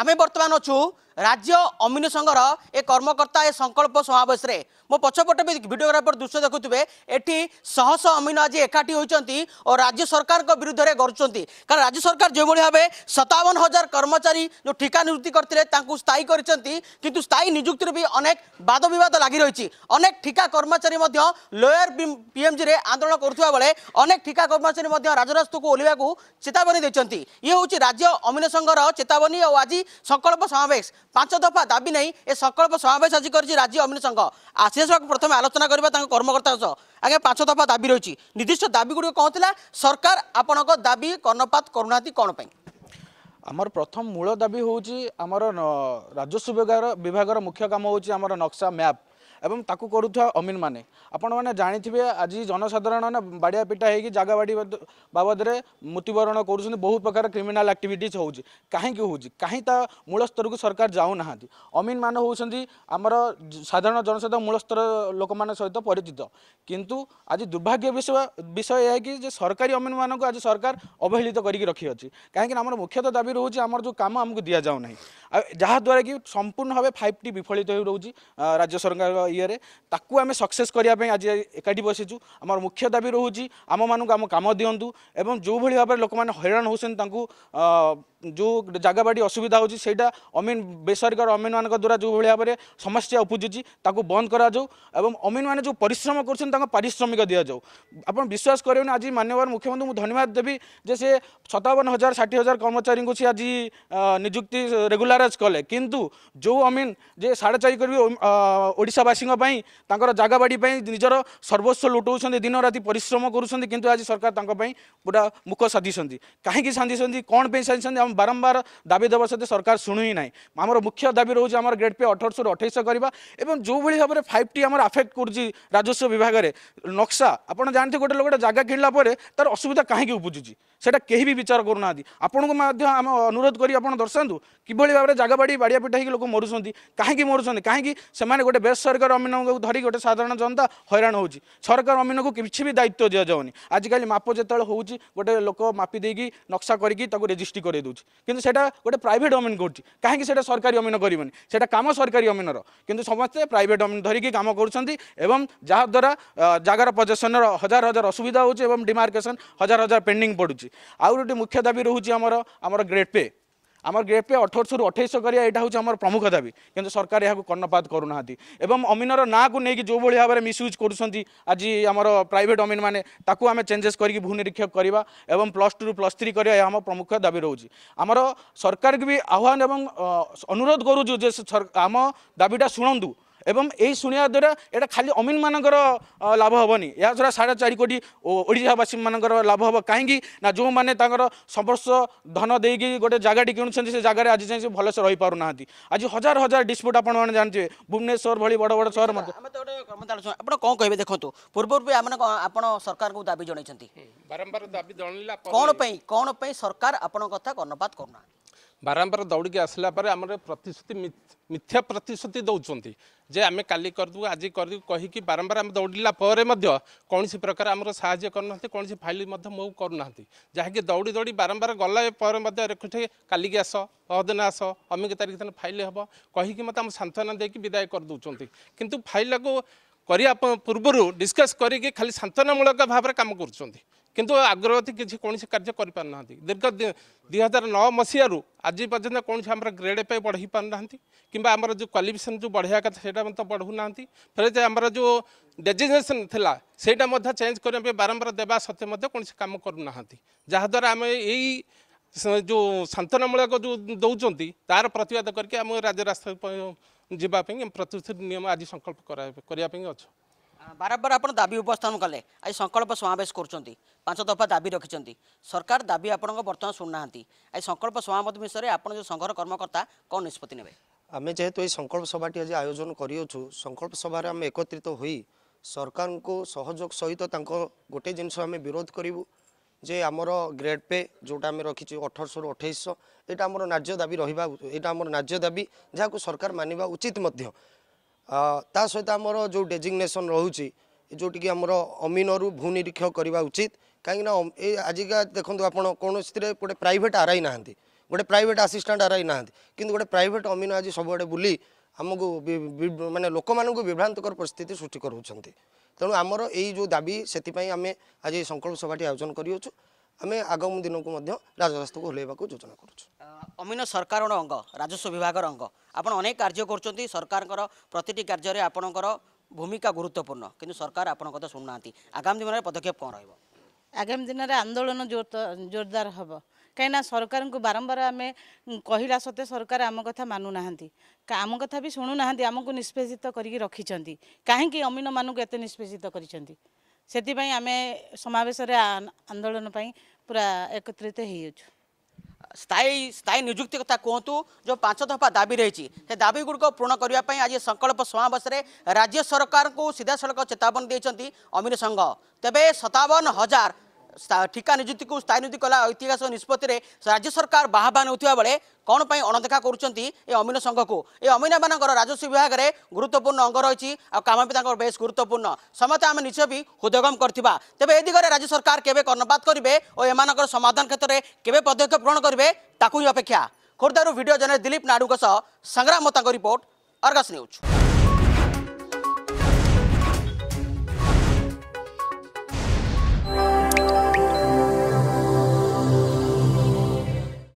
আমি বর্তমান অছু ରାଜ୍ୟ ଅମିନ ସଂଘର ଏ କର୍ମକର୍ତ୍ତା ଏ ସଂକଳ୍ପ ସମାବେଶରେ ମୋ ପଛପଟେ ବି ଭିଡ଼ିଓଗ୍ରାଫର ଦୃଶ୍ୟ ଦେଖୁଥିବେ ଏଠି ଶହ ଶହ ଅମିନ ଆଜି ଏକାଠି ହୋଇଛନ୍ତି ଓ ରାଜ୍ୟ ସରକାରଙ୍କ ବିରୁଦ୍ଧରେ କରୁଛନ୍ତି କାରଣ ରାଜ୍ୟ ସରକାର ଯେଉଁଭଳି ଭାବେ ସତାବନ ହଜାର କର୍ମଚାରୀ ଯେଉଁ ଠିକା ନିଯୁକ୍ତି କରିଥିଲେ ତାଙ୍କୁ ସ୍ଥାୟୀ କରିଛନ୍ତି କିନ୍ତୁ ସ୍ଥାୟୀ ନିଯୁକ୍ତିରେ ବି ଅନେକ ବାଦବିବାଦ ଲାଗି ରହିଛି ଅନେକ ଠିକା କର୍ମଚାରୀ ମଧ୍ୟ ଲୋୟର ପିଏମ୍ଜିରେ ଆନ୍ଦୋଳନ କରୁଥିବା ବେଳେ ଅନେକ ଠିକା କର୍ମଚାରୀ ମଧ୍ୟ ରାଜରାସ୍ତାକୁ ଓହ୍ଲାଇବାକୁ ଚେତାବନୀ ଦେଇଛନ୍ତି ଇଏ ହେଉଛି ରାଜ୍ୟ ଅମିନ ସଂଘର ଚେତାବନୀ ଆଉ ଆଜି ସଂକଳ୍ପ ସମାବେଶ পাঁচ দফা দাবি নেই এ সংকল্প সমাবেশ আজ করেছে রাজ্য অমিন সংঘ আসিয়া প্রথমে আলোচনা করা তাঁর কর্মকর্তা সহ আজ্ঞা পাঁচ দফা দাবি রয়েছে নির্দিষ্ট দাবিগুড়ি কম লা সরকার আপনার দাবি কর্ণপাত করুনা কোণ পাই আমার প্রথম মূল দাবি হচ্ছে আমার রাজস্ব বিভাগের মুখ্য কাম হচ্ছে আমার নকশা ম্যাপ ଏବଂ ତାକୁ କରୁଥିବା ଅମିନମାନେ ଆପଣମାନେ ଜାଣିଥିବେ ଆଜି ଜନସାଧାରଣ ବାଡ଼ିଆ ପିଟା ହେଇକି ଜାଗା ବାଡ଼ି ବାବଦରେ ମୃତ୍ୟୁବରଣ କରୁଛନ୍ତି ବହୁତ ପ୍ରକାର କ୍ରିମିନାଲ୍ ଆକ୍ଟିଭିଟିଜ୍ ହେଉଛି କାହିଁକି ହେଉଛି କାହିଁ ତା ମୂଳ ସ୍ତରକୁ ସରକାର ଯାଉନାହାନ୍ତି ଅମିନମାନେ ହେଉଛନ୍ତି ଆମର ସାଧାରଣ ଜନସାଧାରଣ ମୂଳସ୍ତର ଲୋକମାନଙ୍କ ସହିତ ପରିଚିତ କିନ୍ତୁ ଆଜି ଦୁର୍ଭାଗ୍ୟ ବିଷୟ ବିଷୟ ଏହା କି ଯେ ସରକାରୀ ଅମିନମାନଙ୍କୁ ଆଜି ସରକାର ଅବହେଳିତ କରିକି ରଖିଅଛି କାହିଁକିନା ଆମର ମୁଖ୍ୟତଃ ଦାବି ରହୁଛି ଆମର ଯେଉଁ କାମ ଆମକୁ ଦିଆଯାଉନାହିଁ ଆଉ ଯାହାଦ୍ୱାରା କି ସମ୍ପୂର୍ଣ୍ଣ ଭାବେ ଫାଇଭ୍ ଟି ବିଫଳିତ ହୋଇ ରହୁଛି ରାଜ୍ୟ ସରକାର ଇଏରେ ତାକୁ ଆମେ ସକ୍ସେସ୍ କରିବା ପାଇଁ ଆଜି ଏକାଠି ବସିଛୁ ଆମର ମୁଖ୍ୟ ଦାବି ରହୁଛି ଆମମାନଙ୍କୁ ଆମ କାମ ଦିଅନ୍ତୁ ଏବଂ ଯେଉଁଭଳି ଭାବରେ ଲୋକମାନେ ହଇରାଣ ହେଉଛନ୍ତି ତାଙ୍କୁ ଯେଉଁ ଜାଗାବାଡ଼ି ଅସୁବିଧା ହେଉଛି ସେଇଟା ଅମିନ ବେସରକାରୀ ଅମିନମାନଙ୍କ ଦ୍ୱାରା ଯେଉଁଭଳି ଭାବରେ ସମସ୍ୟା ଉପୁଜୁଛି ତାକୁ ବନ୍ଦ କରାଯାଉ ଏବଂ ଅମିନମାନେ ଯେଉଁ ପରିଶ୍ରମ କରୁଛନ୍ତି ତାଙ୍କ ପାରିଶ୍ରମିକ ଦିଆଯାଉ ଆପଣ ବିଶ୍ୱାସ କରିବେନି ଆଜି ମାନ୍ୟବର ମୁଖ୍ୟମନ୍ତ୍ରୀ ମୁଁ ଧନ୍ୟବାଦ ଦେବି ଯେ ସେ ସତାବନ ହଜାର ଷାଠିଏ ହଜାର କର୍ମଚାରୀଙ୍କୁ ସେ ଆଜି ନିଯୁକ୍ତି ରେଗୁଲାରାଇଜ୍ କଲେ କିନ୍ତୁ ଯେଉଁ ଅମିନ ଯେ ସାଢ଼େ ଚାରି କରିବି ଓଡ଼ିଶାବାସୀ ଚାଷୀଙ୍କ ପାଇଁ ତାଙ୍କର ଜାଗା ବାଡ଼ି ପାଇଁ ନିଜର ସର୍ବସ୍ୱ ଲୁଟାଉଛନ୍ତି ଦିନ ରାତି ପରିଶ୍ରମ କରୁଛନ୍ତି କିନ୍ତୁ ଆଜି ସରକାର ତାଙ୍କ ପାଇଁ ପୁରା ମୁଖ ସାଧିଛନ୍ତି କାହିଁକି ସାଧିଛନ୍ତି କ'ଣ ପାଇଁ ସାଧିଛନ୍ତି ଆମେ ବାରମ୍ବାର ଦାବି ଦେବା ସତ୍ତ୍ୱେ ସରକାର ଶୁଣୁ ହିଁ ନାହିଁ ଆମର ମୁଖ୍ୟ ଦାବି ରହୁଛି ଆମର ଗ୍ରେଡ଼ ପେ ଅଠରଶହରୁ ଅଠେଇଶ କରିବା ଏବଂ ଯେଉଁଭଳି ଭାବରେ ଫାଇଭ୍ ଟି ଆମର ଆଫେକ୍ଟ କରୁଛି ରାଜସ୍ୱ ବିଭାଗରେ ନକ୍ସା ଆପଣ ଜାଣିଥିବେ ଗୋଟେ ଲୋକଟେ ଜାଗା କିଣିଲା ପରେ ତା'ର ଅସୁବିଧା କାହିଁକି ଉପୁଜୁଛି সেটা কেহি ବି ବିଚାର କରୁନାହାନ୍ତି ଆପଣଙ୍କୁ ମଧ୍ୟ ଆମେ ଅନୁରୋଧ କରି ଆପଣ ଦର୍ଶାନ୍ତୁ କିଭଳି ଭାବରେ ଜାଗା ବାଡ଼ି ବାଡ଼ିଆ ପିଟା ହେଇକି ଲୋକ ମରୁଛନ୍ତି କାହିଁକି ମରୁଛନ୍ତି କାହିଁକି ସେମାନେ ଗୋଟେ ବେସରକାରୀ ଅମିନକୁ ଧରି ଗୋଟେ ସାଧାରଣ ଜନତା ହଇରାଣ ହେଉଛି ସରକାର ଅମିନକୁ କିଛି ବି ଦାୟିତ୍ୱ ଦିଆଯାଉନି ଆଜିକାଲି ମାପ ଯେତେବେଳେ ହେଉଛି ଗୋଟେ ଲୋକ ମାପି ଦେଇକି ନକ୍ସା କରିକି ତାକୁ ରେଜିଷ୍ଟ୍ରି କରାଇ ଦେଉଛି କିନ୍ତୁ ସେଇଟା ଗୋଟେ ପ୍ରାଇଭେଟ୍ ଅମିନ କରୁଛି କାହିଁକି ସେଇଟା ସରକାରୀ ଅମିନ କରିବନି ସେଇଟା କାମ ସରକାରୀ ଅମିନର କିନ୍ତୁ ସମସ୍ତେ ପ୍ରାଇଭେଟ୍ ଅମିନ ଧରିକି କାମ କରୁଛନ୍ତି ଏବଂ ଯାହାଦ୍ୱାରା ଜାଗାର ପଜେସନ୍ର ହଜାର ହଜାର ଅସୁବିଧା ହେଉଛି ଏବଂ ଡିମାର୍କେସନ୍ ହଜାର ହଜାର ପେଣ୍ଡିଂ ପଡ଼ୁଛି ଆଉ ଗୋଟେ ମୁଖ୍ୟ ଦାବି ରହୁଛି ଆମର ଆମର ଗ୍ରେଡ୍ ପେ ଆମର ଗ୍ରେଡ୍ ପେ ଅଠରଶହରୁ ଅଠେଇଶ କରିବା ଏଇଟା ହେଉଛି ଆମର ପ୍ରମୁଖ ଦାବି କିନ୍ତୁ ସରକାର ଏହାକୁ କର୍ଣ୍ଣପାତ କରୁନାହାନ୍ତି ଏବଂ ଅମିନର ନାଁକୁ ନେଇକି ଯେଉଁଭଳି ଭାବରେ ମିସ୍ୟୁଜ୍ କରୁଛନ୍ତି ଆଜି ଆମର ପ୍ରାଇଭେଟ୍ ଅମିନମାନେ ତାକୁ ଆମେ ଚେଞ୍ଜେସ୍ କରିକି ଭୂ ନିରୀକ୍ଷକ କରିବା ଏବଂ ପ୍ଲସ୍ ଟୁରୁ ପ୍ଲସ୍ ଥ୍ରୀ କରିବା ଏହା ଆମ ପ୍ରମୁଖ ଦାବି ରହୁଛି ଆମର ସରକାରକୁ ବି ଆହ୍ୱାନ ଏବଂ ଅନୁରୋଧ କରୁଛୁ ଯେ ଆମ ଦାବିଟା ଶୁଣନ୍ତୁ এবং এই শুণা দ্বারা এটা খালি অমিন মানকর লাভ হবনি এছাড়া সাড়ে চারি কোটি ওড়িশাবাসী মানকর লাভ হব কাহিঁকি না যে তাঁর সমস্ত ধন দিয়ে গোটে জায়গাটি কিণুছেন সে জায়গায় আজ যাই সে ভালসে রইপারু না আজ হাজার হাজার ডিসপ্যুট আপনার মানে জানিবে ভুবনেশ্বর ভি বড় বড় সহর মধ্যে আপনার কম কে দেখুন পূর্বরু আপনার সরকার দাবি জনাইছেন বারম্বার দাবি জনাইলে কোণ পাই সরকার আপনার কথা কর্ণপাত করুনা ବାରମ୍ବାର ଦୌଡ଼ିକି ଆସିଲା ପରେ ଆମର ପ୍ରତିଶ୍ରୁତି ମିଥ୍ୟା ପ୍ରତିଶ୍ରୁତି ଦେଉଛନ୍ତି ଯେ ଆମେ କାଲି କରିଦେବୁ ଆଜି କରିଦେବୁ କହିକି ବାରମ୍ବାର ଆମେ ଦୌଡ଼ିଲା ପରେ ମଧ୍ୟ କୌଣସି ପ୍ରକାର ଆମର ସାହାଯ୍ୟ କରୁନାହାନ୍ତି କୌଣସି ଫାଇଲ୍ ମଧ୍ୟ ମୁଁ କରୁନାହାନ୍ତି ଯାହାକି ଦୌଡ଼ି ଦୌଡ଼ି ବାରମ୍ବାର ଗଲା ପରେ ମଧ୍ୟ ରେଖୁଠେ କାଲିକି ଆସ ପହରଦିନ ଆସ ଅମିକ ତାରିଖ ଦିନ ଫାଇଲ୍ ହେବ କହିକି ମୋତେ ଆମ ସାନ୍ତ୍ୱନା ଦେଇକି ବିଦାୟ କରିଦେଉଛନ୍ତି କିନ୍ତୁ ଫାଇଲ୍କୁ କରିବା ପୂର୍ବରୁ ଡିସ୍କସ୍ କରିକି ଖାଲି ସାନ୍ତ୍ୱନାମୂଳକ ଭାବରେ କାମ କରୁଛନ୍ତି କିନ୍ତୁ ଅଗ୍ରଗତି କିଛି କୌଣସି କାର୍ଯ୍ୟ କରିପାରୁନାହାନ୍ତି ଦୀର୍ଘ ଦୁଇ ହଜାର ନଅ ମସିହାରୁ ଆଜି ପର୍ଯ୍ୟନ୍ତ କୌଣସି ଆମର ଗ୍ରେଡ୍ ପାଇଁ ବଢ଼େଇ ପାରୁନାହାନ୍ତି କିମ୍ବା ଆମର ଯେଉଁ କ୍ୱାଲିଫିକେସନ୍ ଯେଉଁ ବଢ଼େଇବା କଥା ସେଇଟା ମଧ୍ୟ ବଢ଼ଉନାହାନ୍ତି ଫେରେ ଯେ ଆମର ଯେଉଁ ଡେଜିନେସନ୍ ଥିଲା ସେଇଟା ମଧ୍ୟ ଚେଞ୍ଜ କରିବା ପାଇଁ ବାରମ୍ବାର ଦେବା ସତ୍ତ୍ୱେ ମଧ୍ୟ କୌଣସି କାମ କରୁନାହାନ୍ତି ଯାହାଦ୍ୱାରା ଆମେ ଏଇ ଯେଉଁ ସାନ୍ତ୍ୱନାମୂଳକ ଯେଉଁ ଦେଉଛନ୍ତି ତା'ର ପ୍ରତିବାଦ କରିକି ଆମ ରାଜ୍ୟ ରାସ୍ତା ଯିବା ପାଇଁ ପ୍ରତିଶ୍ରୁତି ନିୟମ ଆଜି ସଂକଳ୍ପ କରିବା ପାଇଁ ଅଛୁ ବାରମ୍ବାର ଆପଣ ଦାବି ଉପସ୍ଥାପନ କଲେ ଆଜି ସଂକଳ୍ପ ସମାବେଶ କରୁଛନ୍ତି ପାଞ୍ଚ ଦଫା ଦାବି ରଖିଛନ୍ତି ସରକାର ଦାବି ଆପଣଙ୍କ ବର୍ତ୍ତମାନ ଶୁଣୁନାହାନ୍ତି ଆଜି ସଂକଳ୍ପ ସମାବେଶ ବିଷୟରେ ଆପଣ ଯେଉଁ ସଂଘର କର୍ମକର୍ତ୍ତା କ'ଣ ନିଷ୍ପତ୍ତି ନେବେ ଆମେ ଯେହେତୁ ଏହି ସଂକଳ୍ପ ସଭାଟି ଆଜି ଆୟୋଜନ କରିଅଛୁ ସଂକଳ୍ପ ସଭାରେ ଆମେ ଏକତ୍ରିତ ହୋଇ ସରକାରଙ୍କୁ ସହଯୋଗ ସହିତ ତାଙ୍କ ଗୋଟେ ଜିନିଷ ଆମେ ବିରୋଧ କରିବୁ ଯେ ଆମର ଗ୍ରେଡ୍ ପେ ଯେଉଁଟା ଆମେ ରଖିଛୁ ଅଠରଶହରୁ ଅଠେଇଶ ଏଇଟା ଆମର ନାର୍ଯ୍ୟ ଦାବି ରହିବା ଏଇଟା ଆମର ନାର୍ଯ୍ୟ ଦାବି ଯାହାକୁ ସରକାର ମାନିବା ଉଚିତ ମଧ୍ୟ ତା ସହିତ ଆମର ଯେଉଁ ଡେଜିଗ୍ନେସନ୍ ରହୁଛି ଯେଉଁଟିକି ଆମର ଅମିନରୁ ଭୂ ନିରୀକ୍ଷ କରିବା ଉଚିତ କାହିଁକିନା ଏ ଆଜିକା ଦେଖନ୍ତୁ ଆପଣ କୌଣସିଥିରେ ଗୋଟେ ପ୍ରାଇଭେଟ୍ ଆର୍ ଆଇ ନାହାନ୍ତି ଗୋଟେ ପ୍ରାଇଭେଟ୍ ଆସିଷ୍ଟାଣ୍ଟ ଆର୍ ଆଇ ନାହାନ୍ତି କିନ୍ତୁ ଗୋଟେ ପ୍ରାଇଭେଟ୍ ଅମିନ ଆଜି ସବୁଆଡ଼େ ବୁଲି ଆମକୁ ମାନେ ଲୋକମାନଙ୍କୁ ବିଭ୍ରାନ୍ତକର ପରିସ୍ଥିତି ସୃଷ୍ଟି କରୁଛନ୍ତି ତେଣୁ ଆମର ଏଇ ଯେଉଁ ଦାବି ସେଥିପାଇଁ ଆମେ ଆଜି ସଂକଳ୍ପ ସଭାଟି ଆୟୋଜନ କରିଅଛୁ ଆମେ ଆଗାମୀ ଦିନକୁ ମଧ୍ୟ ରାଜରାସ୍ତାକୁ ଓହ୍ଲାଇବାକୁ ଯୋଜନା କରୁଛୁ ଅମିନ ସରକାରର ଅଙ୍ଗ ରାଜସ୍ୱ ବିଭାଗର ଅଙ୍ଗ ଆପଣ ଅନେକ କାର୍ଯ୍ୟ କରୁଛନ୍ତି ସରକାରଙ୍କର ପ୍ରତିଟି କାର୍ଯ୍ୟରେ ଆପଣଙ୍କର ଭୂମିକା ଗୁରୁତ୍ୱପୂର୍ଣ୍ଣ କିନ୍ତୁ ସରକାର ଆପଣଙ୍କ କଥା ଶୁଣୁନାହାନ୍ତି ଆଗାମୀ ଦିନରେ ପଦକ୍ଷେପ କ'ଣ ରହିବ ଆଗାମୀ ଦିନରେ ଆନ୍ଦୋଳନ ଜୋରଦାର ହେବ କାହିଁକିନା ସରକାରଙ୍କୁ ବାରମ୍ବାର ଆମେ କହିଲା ସତ୍ତ୍ୱେ ସରକାର ଆମ କଥା ମାନୁନାହାନ୍ତି ଆମ କଥା ବି ଶୁଣୁନାହାନ୍ତି ଆମକୁ ନିଷ୍ପେଷିତ କରିକି ରଖିଛନ୍ତି କାହିଁକି ଅମିନମାନଙ୍କୁ ଏତେ ନିଷ୍ପେଷିତ କରିଛନ୍ତି ସେଥିପାଇଁ ଆମେ ସମାବେଶରେ ଆନ୍ଦୋଳନ ପାଇଁ ପୁରା ଏକତ୍ରିତ ହେଇଅଛୁ ସ୍ଥାୟୀ ସ୍ଥାୟୀ ନିଯୁକ୍ତି କଥା କୁହନ୍ତୁ ଯେଉଁ ପାଞ୍ଚ ଦଫା ଦାବି ରହିଛି ସେ ଦାବିଗୁଡ଼ିକ ପୂରଣ କରିବା ପାଇଁ ଆଜି ସଂକଳ୍ପ ସମାବେଶରେ ରାଜ୍ୟ ସରକାରଙ୍କୁ ସିଧାସଳଖ ଚେତାବନୀ ଦେଇଛନ୍ତି ଅମିର ସଂଘ ତେବେ ସତାବନ ହଜାର ଠିକା ନିଯୁକ୍ତିକୁ ସ୍ଥାୟୀ ନିଯୁକ୍ତି କଲା ଐତିହାସିକ ନିଷ୍ପତ୍ତିରେ ରାଜ୍ୟ ସରକାର ବାହାବା ନେଉଥିବା ବେଳେ କ'ଣ ପାଇଁ ଅଣଦେଖା କରୁଛନ୍ତି ଏ ଅମିନ ସଂଘକୁ ଏ ଅମିନମାନଙ୍କର ରାଜସ୍ୱ ବିଭାଗରେ ଗୁରୁତ୍ୱପୂର୍ଣ୍ଣ ଅଙ୍ଗ ରହିଛି ଆଉ କାମ ବି ତାଙ୍କର ବେଶ୍ ଗୁରୁତ୍ୱପୂର୍ଣ୍ଣ ସମସ୍ତେ ଆମେ ନିଜ ବି ହୃଦୟଗମ କରିଥିବା ତେବେ ଏ ଦିଗରେ ରାଜ୍ୟ ସରକାର କେବେ କର୍ଣ୍ଣପାତ କରିବେ ଓ ଏମାନଙ୍କର ସମାଧାନ କ୍ଷେତ୍ରରେ କେବେ ପଦକ୍ଷେପ ଗ୍ରହଣ କରିବେ ତାକୁ ହିଁ ଅପେକ୍ଷା ଖୋର୍ଦ୍ଧାରୁ ଭିଡ଼ିଓ ଜନରେ ଦିଲୀପ ନାଡ଼ୁଙ୍କ ସହ ସଂଗ୍ରାମ ମତାଙ୍କ ରିପୋର୍ଟ ଅର୍ଗସ ନ୍ୟୁଜ୍